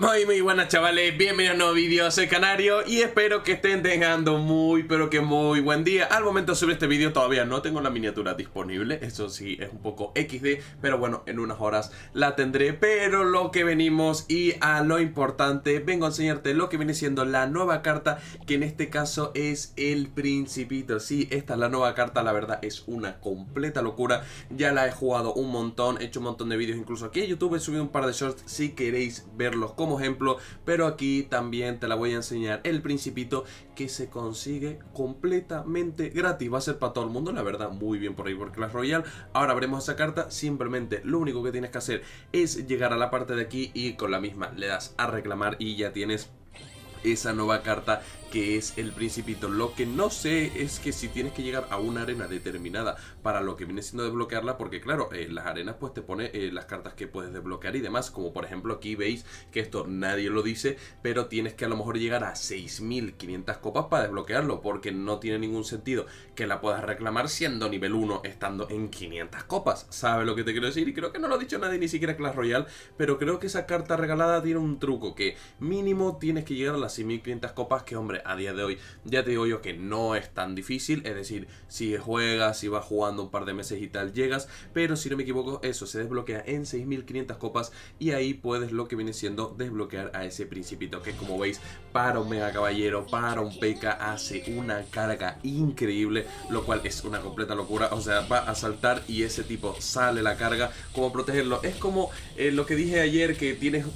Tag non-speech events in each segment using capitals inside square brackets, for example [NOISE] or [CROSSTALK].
Muy muy buenas chavales, bienvenidos a un nuevo vídeo, soy Canario y espero que estén dejando muy pero que muy buen día Al momento de subir este vídeo todavía no tengo la miniatura disponible, eso sí es un poco XD Pero bueno, en unas horas la tendré, pero lo que venimos y a lo importante Vengo a enseñarte lo que viene siendo la nueva carta, que en este caso es el Principito Sí, esta es la nueva carta, la verdad es una completa locura Ya la he jugado un montón, he hecho un montón de vídeos incluso aquí en YouTube, he subido un par de shorts si queréis verlos como ejemplo, pero aquí también te la voy a enseñar, El Principito, que se consigue completamente gratis. Va a ser para todo el mundo, la verdad, muy bien por ahí por Clash Royale. Ahora veremos esa carta, simplemente lo único que tienes que hacer es llegar a la parte de aquí y con la misma le das a reclamar y ya tienes esa nueva carta que es el principito. Lo que no sé es que si tienes que llegar a una arena determinada para lo que viene siendo desbloquearla, porque claro, en eh, las arenas pues te pone eh, las cartas que puedes desbloquear y demás, como por ejemplo aquí veis que esto nadie lo dice, pero tienes que a lo mejor llegar a 6500 copas para desbloquearlo, porque no tiene ningún sentido que la puedas reclamar siendo nivel 1 estando en 500 copas, ¿sabe lo que te quiero decir? Y creo que no lo ha dicho nadie, ni siquiera Clash Royale, pero creo que esa carta regalada tiene un truco, que mínimo tienes que llegar a las 6500 copas, que hombre, a día de hoy. Ya te digo yo que no es tan difícil, es decir, si juegas, si vas jugando un par de meses y tal, llegas, pero si no me equivoco, eso se desbloquea en 6500 copas y ahí puedes lo que viene siendo desbloquear a ese principito, que como veis, para un mega caballero, para un P.E.K.K.A hace una carga increíble, lo cual es una completa locura, o sea, va a saltar y ese tipo sale la carga, como protegerlo. Es como eh, lo que dije ayer, que tienes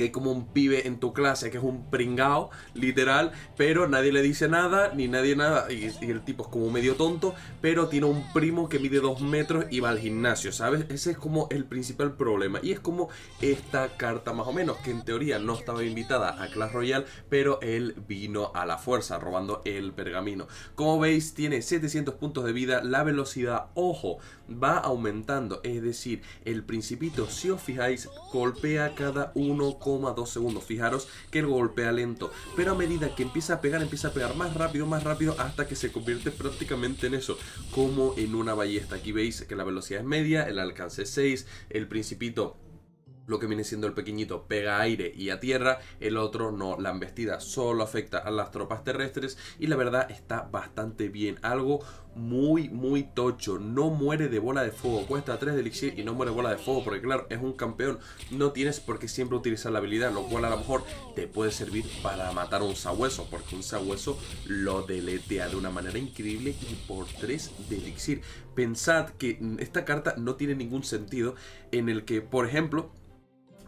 que hay como un pibe en tu clase que es un pringao, literal, pero nadie le dice nada, ni nadie nada, y, el tipo es como medio tonto, pero tiene un primo que mide dos metros y va al gimnasio, ¿sabes? Ese es como el principal problema. Y es como esta carta más o menos, que en teoría no estaba invitada a Clash Royale, pero él vino a la fuerza, robando el pergamino. Como veis, tiene 700 puntos de vida, la velocidad, ojo, va aumentando. Es decir, el principito, si os fijáis, golpea cada 1,2 segundos. Fijaros que golpea lento. Pero a medida que empieza a pegar, empieza a pegar más rápido, más rápido, hasta que se convierte prácticamente en eso. Como en una ballesta. Aquí veis que la velocidad es media, el alcance es 6, el principito lo que viene siendo el pequeñito pega aire y a tierra, el otro no, la embestida solo afecta a las tropas terrestres y la verdad está bastante bien, algo muy muy tocho, no muere de bola de fuego, cuesta 3 de elixir y no muere bola de fuego porque claro, es un campeón, no tienes por qué siempre utilizar la habilidad, lo cual a lo mejor te puede servir para matar a un sabueso, porque un sabueso lo deletea de una manera increíble y por 3 de elixir. Pensad que esta carta no tiene ningún sentido en el que, por ejemplo,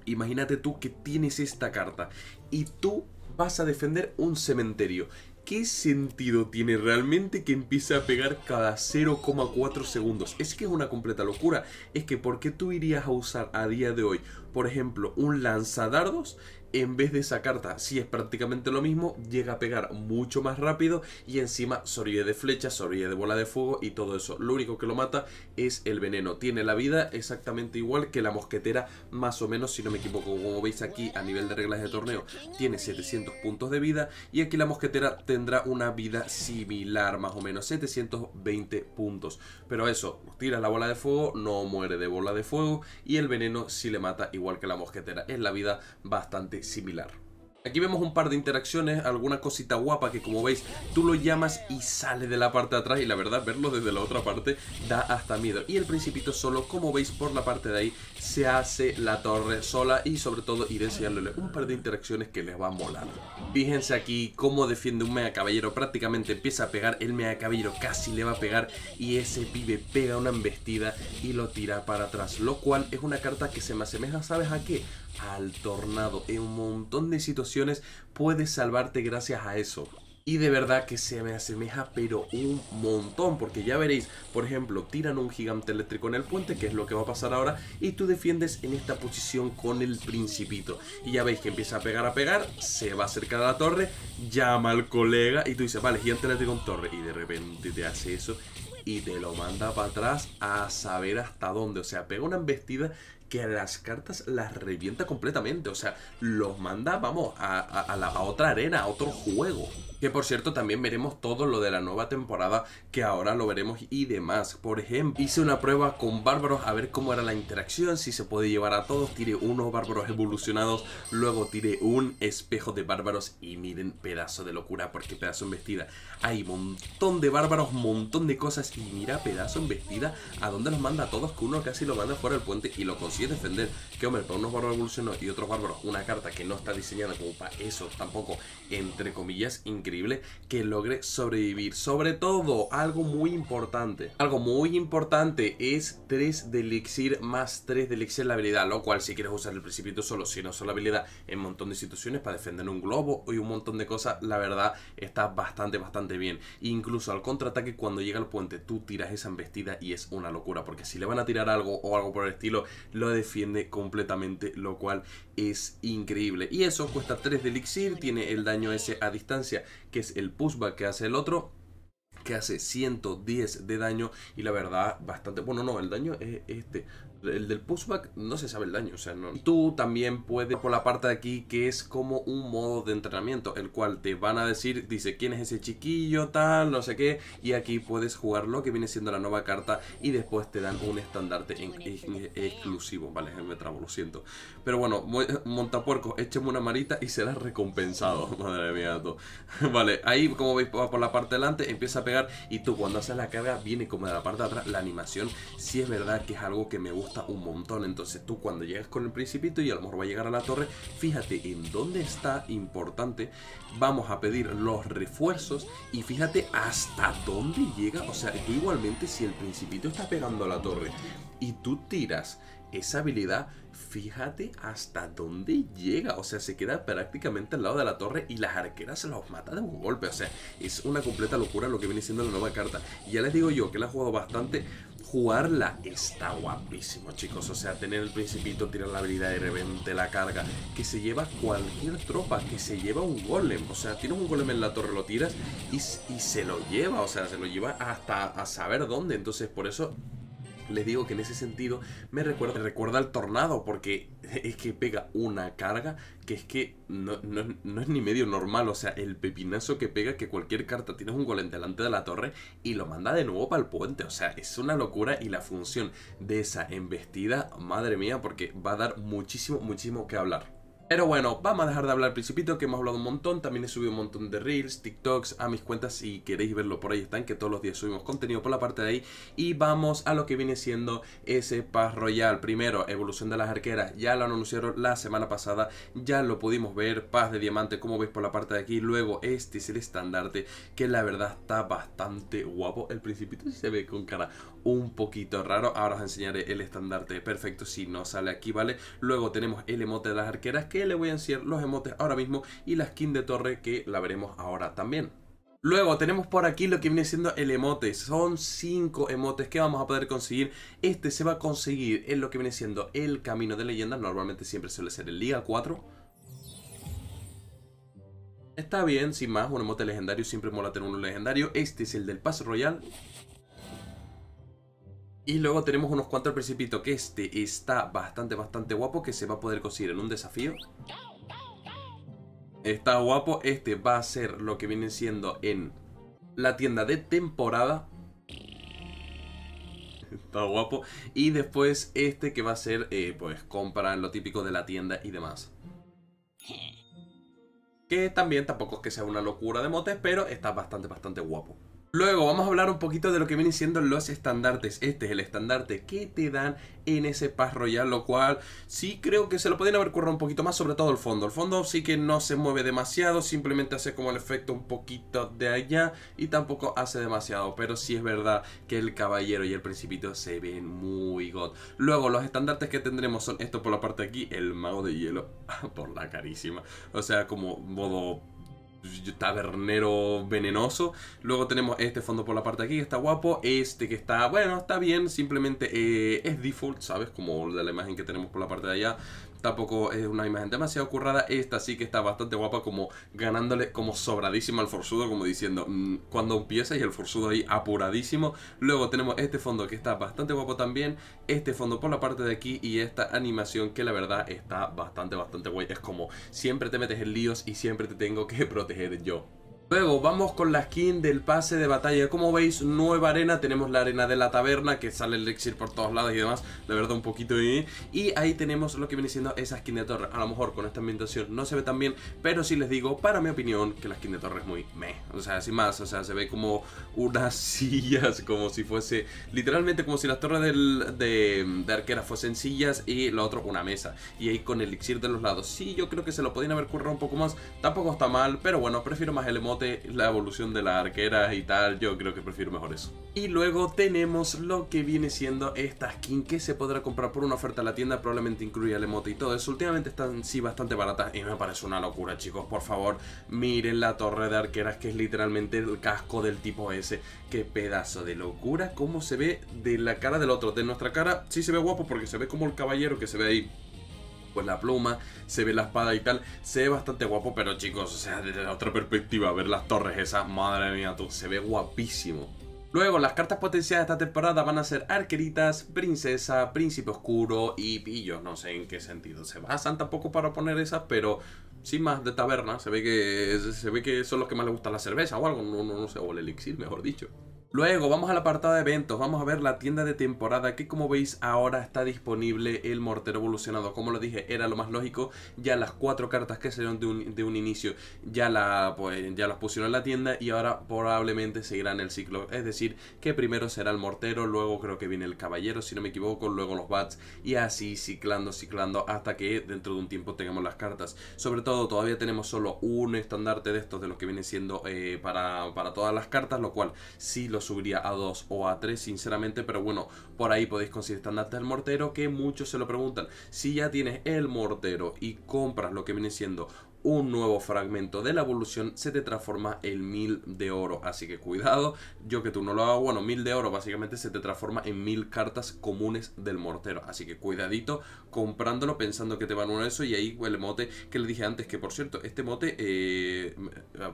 Imagínate tú que tienes esta carta y tú vas a defender un cementerio. ¿Qué sentido tiene realmente que empiece a pegar cada 0,4 segundos? Es que es una completa locura. Es que ¿por qué tú irías a usar a día de hoy, por ejemplo, un lanzadardos en vez de esa carta, si es prácticamente lo mismo, llega a pegar mucho más rápido y encima sobrevive de flecha, sobrevive de bola de fuego y todo eso. Lo único que lo mata es el veneno. Tiene la vida exactamente igual que la mosquetera, más o menos, si no me equivoco. Como veis aquí, a nivel de reglas de torneo, tiene 700 puntos de vida y aquí la mosquetera tendrá una vida similar, más o menos, 720 puntos. Pero eso, tira la bola de fuego, no muere de bola de fuego y el veneno sí le mata igual que la mosquetera. Es la vida bastante similar. Aquí vemos un par de interacciones, alguna cosita guapa que como veis tú lo llamas y sale de la parte de atrás y la verdad verlo desde la otra parte da hasta miedo. Y el principito solo, como veis por la parte de ahí, se hace la torre sola y sobre todo iré enseñándole un par de interacciones que les va a molar. Fíjense aquí cómo defiende un mega caballero, prácticamente empieza a pegar, el mega caballero casi le va a pegar y ese pibe pega una embestida y lo tira para atrás, lo cual es una carta que se me asemeja, ¿sabes a qué? al tornado. En un montón de situaciones puedes salvarte gracias a eso. Y de verdad que se me asemeja pero un montón, porque ya veréis, por ejemplo, tiran un gigante eléctrico en el puente, que es lo que va a pasar ahora, y tú defiendes en esta posición con el principito. Y ya veis que empieza a pegar a pegar, se va a acercar a la torre, llama al colega y tú dices, vale, gigante eléctrico en torre, y de repente te hace eso y te lo manda para atrás a saber hasta dónde. O sea, pega una embestida que las cartas las revienta completamente. O sea, los manda, vamos, a, otra arena, a otro juego. Que por cierto, también veremos todo lo de la nueva temporada, que ahora lo veremos y demás. Por ejemplo, hice una prueba con bárbaros a ver cómo era la interacción, si se puede llevar a todos. Tire unos bárbaros evolucionados, luego tire un espejo de bárbaros y miren, pedazo de locura, porque pedazo en vestida. Hay montón de bárbaros, montón de cosas y mira, pedazo en vestida, a dónde los manda a todos, que uno casi lo manda fuera del puente y lo consigue defender que, hombre, para unos bárbaros evolucionó... y otros bárbaros, una carta que no está diseñada como para eso tampoco, entre comillas, increíble, que logre sobrevivir. Sobre todo, algo muy importante, algo muy importante es 3 de elixir más 3 de elixir la habilidad, lo cual si quieres usar el principito solo, si no solo la habilidad, en un montón de situaciones para defender un globo y un montón de cosas, la verdad está bastante, bastante bien. Incluso al contraataque, cuando llega al puente, tú tiras esa embestida y es una locura, porque si le van a tirar algo o algo por el estilo, lo defiende completamente, lo cual es increíble. Y eso cuesta 3 de elixir, tiene el daño ese a distancia, que es el pushback que hace el otro que hace 110 de daño y la verdad bastante bueno no el daño es este el del pushback no se sabe el daño, o sea, no. Tú también puedes por la parte de aquí que es como un modo de entrenamiento, el cual te van a decir, dice quién es ese chiquillo, tal, no sé qué, y aquí puedes jugar lo que viene siendo la nueva carta y después te dan un estandarte exclusivo, vale, me trabo, lo siento. Pero bueno, montapuerco, écheme una marita y serás recompensado, [LAUGHS] madre mía, tú. [LAUGHS] Vale, ahí como veis va por la parte delante empieza a pegar y tú cuando haces la carga viene como de la parte de atrás, la animación, si es verdad que es algo que me gusta un montón. Entonces tú cuando llegas con el principito y a lo mejor va a llegar a la torre, fíjate en dónde está importante. Vamos a pedir los refuerzos y fíjate hasta dónde llega. O sea, tú igualmente si el principito está pegando a la torre y tú tiras esa habilidad, fíjate hasta dónde llega. O sea, se queda prácticamente al lado de la torre y las arqueras se los mata de un golpe. O sea, es una completa locura lo que viene siendo la nueva carta. ya les digo yo que la he jugado bastante jugarla está guapísimo, chicos. O sea, tener el principito, tirar la habilidad de repente, la carga, que se lleva cualquier tropa, que se lleva un golem. O sea, tienes un golem en la torre, lo tiras y, y se lo lleva. O sea, se lo lleva hasta a saber dónde. Entonces, por eso les digo que en ese sentido me recuerda, recuerda al tornado porque es que pega una carga que es que no, no, es ni medio normal. O sea, el pepinazo que pega que cualquier carta tienes un golem delante de la torre y lo manda de nuevo para el puente. O sea, es una locura y la función de esa embestida, madre mía, porque va a dar muchísimo, muchísimo que hablar. Pero bueno, vamos a dejar de hablar principito que hemos hablado un montón, también he subido un montón de reels, TikToks a mis cuentas si queréis verlo por ahí están, que todos los días subimos contenido por la parte de ahí y vamos a lo que viene siendo ese Paz Royal. Primero, evolución de las arqueras, ya lo anunciaron la semana pasada, ya lo pudimos ver, Paz de Diamante como veis por la parte de aquí, luego este es el estandarte que la verdad está bastante guapo, el principito se ve con cara un poquito raro. Ahora os enseñaré el estandarte perfecto si no sale aquí, ¿vale? Luego tenemos el emote de las arqueras que le voy a enseñar los emotes ahora mismo y la skin de torre que la veremos ahora también. Luego tenemos por aquí lo que viene siendo el emote. Son 5 emotes que vamos a poder conseguir. Este se va a conseguir en lo que viene siendo el camino de leyendas. Normalmente siempre suele ser el Liga 4. Está bien, sin más, un emote legendario siempre mola tener uno legendario. Este es el del Paso Royal. Y luego tenemos unos cuantos al principito, que este está bastante, bastante guapo, que se va a poder conseguir en un desafío. Está guapo, este va a ser lo que viene siendo en la tienda de temporada. Está guapo. Y después este que va a ser, eh, pues, compra lo típico de la tienda y demás. Que también tampoco es que sea una locura de motes, pero está bastante, bastante guapo. Luego vamos a hablar un poquito de lo que vienen siendo los estandartes. Este es el estandarte que te dan en ese Pass Royal, lo cual sí creo que se lo podrían haber currado un poquito más, sobre todo el fondo. El fondo sí que no se mueve demasiado, simplemente hace como el efecto un poquito de allá y tampoco hace demasiado. Pero sí es verdad que el caballero y el principito se ven muy god. Luego los estandartes que tendremos son esto por la parte de aquí, el mago de hielo, [LAUGHS] ah, por la carísima. O sea, como modo tabernero venenoso. Luego tenemos este fondo por la parte de aquí, que está guapo. Este que está, bueno, está bien, simplemente eh, es default, ¿sabes? Como de la imagen que tenemos por la parte de allá. Tampoco es una imagen demasiado currada. Esta sí que está bastante guapa, como ganándole como sobradísima al forzudo, como diciendo mm, cuando empieza y el forzudo ahí apuradísimo. Luego tenemos este fondo que está bastante guapo también. Este fondo por la parte de aquí y esta animación que la verdad está bastante, bastante guay. Es como siempre te metes en líos y siempre te tengo que [LAUGHS] proteger yo. Luego vamos con la skin del pase de batalla. Como veis, nueva arena. Tenemos la arena de la taberna que sale el elixir por todos lados y demás. La verdad, un poquito. Y ahí tenemos lo que viene siendo esa skin de torre. A lo mejor con esta ambientación no se ve tan bien, pero sí les digo, para mi opinión, que la skin de torre es muy meh. O sea, sin más. O sea, se ve como unas [LAUGHS] sillas, como si fuese literalmente como si las torres de, Arqueras fuesen sillas y lo otro una mesa. Y ahí con el elixir de los lados. Sí, yo creo que se lo podían haber currado un poco más. Tampoco está mal, pero bueno, prefiero más el emote la evolución de las arqueras y tal, yo creo que prefiero mejor eso. Y luego tenemos lo que viene siendo esta skin que se podrá comprar por una oferta en la tienda, probablemente incluya el emote y todo eso. Últimamente están sí bastante baratas y me parece una locura, chicos. Por favor, miren la torre de arqueras que es literalmente el casco del tipo ese. Qué pedazo de locura, cómo se ve de la cara del otro. De nuestra cara sí se ve guapo porque se ve como el caballero que se ve ahí pues la pluma, se ve la espada y tal, se ve bastante guapo, pero chicos, o sea, desde la otra perspectiva, ver las torres esas, madre mía, se ve guapísimo. Luego, las cartas potenciales de esta temporada van a ser arqueritas, princesa, príncipe oscuro y pillos. No sé en qué sentido se basan tampoco para poner esas, pero sin más de taberna. Se ve que, se ve que son los que más les gusta la cerveza o algo, no, no, no sé, o el elixir, mejor dicho. Luego vamos al apartado de eventos, vamos a ver la tienda de temporada que como veis ahora está disponible el mortero evolucionado. Como lo dije, era lo más lógico, ya las cuatro cartas que salieron de un, inicio ya, la, pues, ya las pusieron en la tienda y ahora probablemente seguirán el ciclo. Es decir, que primero será el mortero, luego creo que viene el caballero si no me equivoco, luego los bats y así ciclando, ciclando hasta que dentro de un tiempo tengamos las cartas. Sobre todo todavía tenemos solo un estandarte de estos de los que viene siendo eh, para, para todas las cartas, lo cual si lo subiría a 2 o a 3 sinceramente, pero bueno, por ahí podéis conseguir estandarte del mortero que muchos se lo preguntan. Si ya tienes el mortero y compras lo que viene siendo un nuevo fragmento de la evolución se te transforma en mil de oro. Así que cuidado, yo que tú no lo hago, bueno, mil de oro básicamente se te transforma en mil cartas comunes del mortero. Así que cuidadito comprándolo pensando que te van uno uno eso y ahí el mote que le dije antes, que por cierto, este mote eh,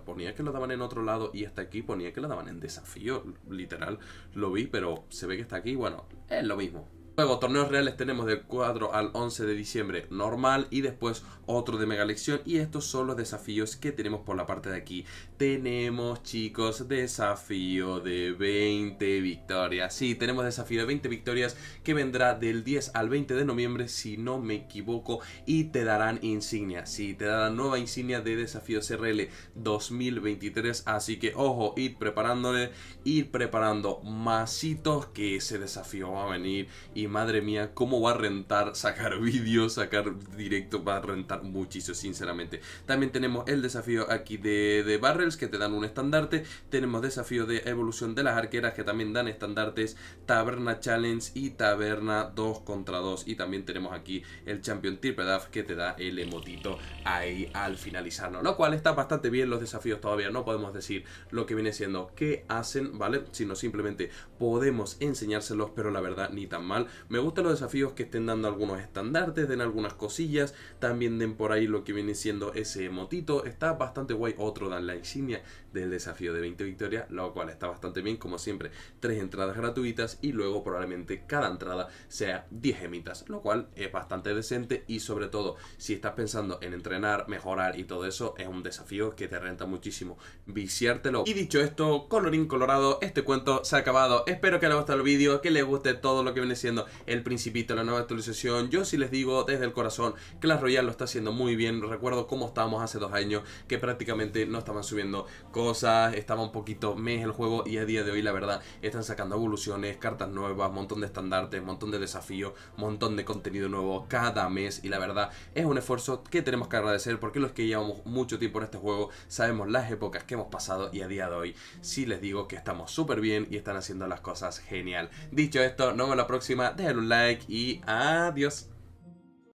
ponía que lo daban en otro lado y hasta aquí ponía que lo daban en desafío, literal, lo vi, pero se ve que está aquí, bueno, es lo mismo. Luego, torneos reales tenemos del 4 al 11 de diciembre normal y después otro de mega lección. Y estos son los desafíos que tenemos por la parte de aquí. Tenemos, chicos, desafío de 20 victorias. Sí, tenemos desafío de 20 victorias que vendrá del 10 al 20 de noviembre, si no me equivoco. Y te darán insignia. Sí, te darán nueva insignia de desafío CRL 2023. Así que, ojo, ir preparándole, ir preparando masitos que ese desafío va a venir y madre mía, cómo va a rentar sacar [LAUGHS] vídeos, sacar directo, va a rentar muchísimo, sinceramente. También tenemos el desafío aquí de, de barrels que te dan un estandarte, tenemos desafío de evolución de las arqueras que también dan estandartes, taberna challenge y taberna 2 contra 2 y también tenemos aquí el champion Tirpedaf que te da el emotito ahí al finalizarlo, lo cual está bastante bien los desafíos todavía, no podemos decir lo que viene siendo qué hacen, ¿vale? Sino simplemente podemos enseñárselos, pero la verdad ni tan mal. Me gustan los desafíos que estén dando algunos estandartes, den algunas cosillas, también den por ahí lo que viene siendo ese emotito. está bastante guay. Otro dan la insignia, del desafío de 20 victorias, lo cual está bastante bien, como siempre, tres entradas gratuitas y luego probablemente cada entrada sea 10 gemitas, lo cual es bastante decente y sobre todo si estás pensando en entrenar, mejorar y todo eso, es un desafío que te renta muchísimo viciártelo. Y dicho esto, colorín colorado, este cuento se ha acabado, espero que les haya gustado el vídeo, que les guste todo lo que viene siendo el principito, la nueva actualización, yo sí les digo desde el corazón, Que la Royal lo está haciendo muy bien, recuerdo cómo estábamos hace dos años, que prácticamente no estaban subiendo cosas, estaba un poquito mes el juego y a día de hoy la verdad están sacando evoluciones, cartas nuevas, montón de estandartes, montón de desafíos, montón de contenido nuevo cada mes y la verdad es un esfuerzo que tenemos que agradecer porque los que llevamos mucho tiempo en este juego sabemos las épocas que hemos pasado y a día de hoy sí les digo que estamos súper bien y están haciendo las cosas genial. Dicho esto, nos vemos la próxima, dejen un like y adiós.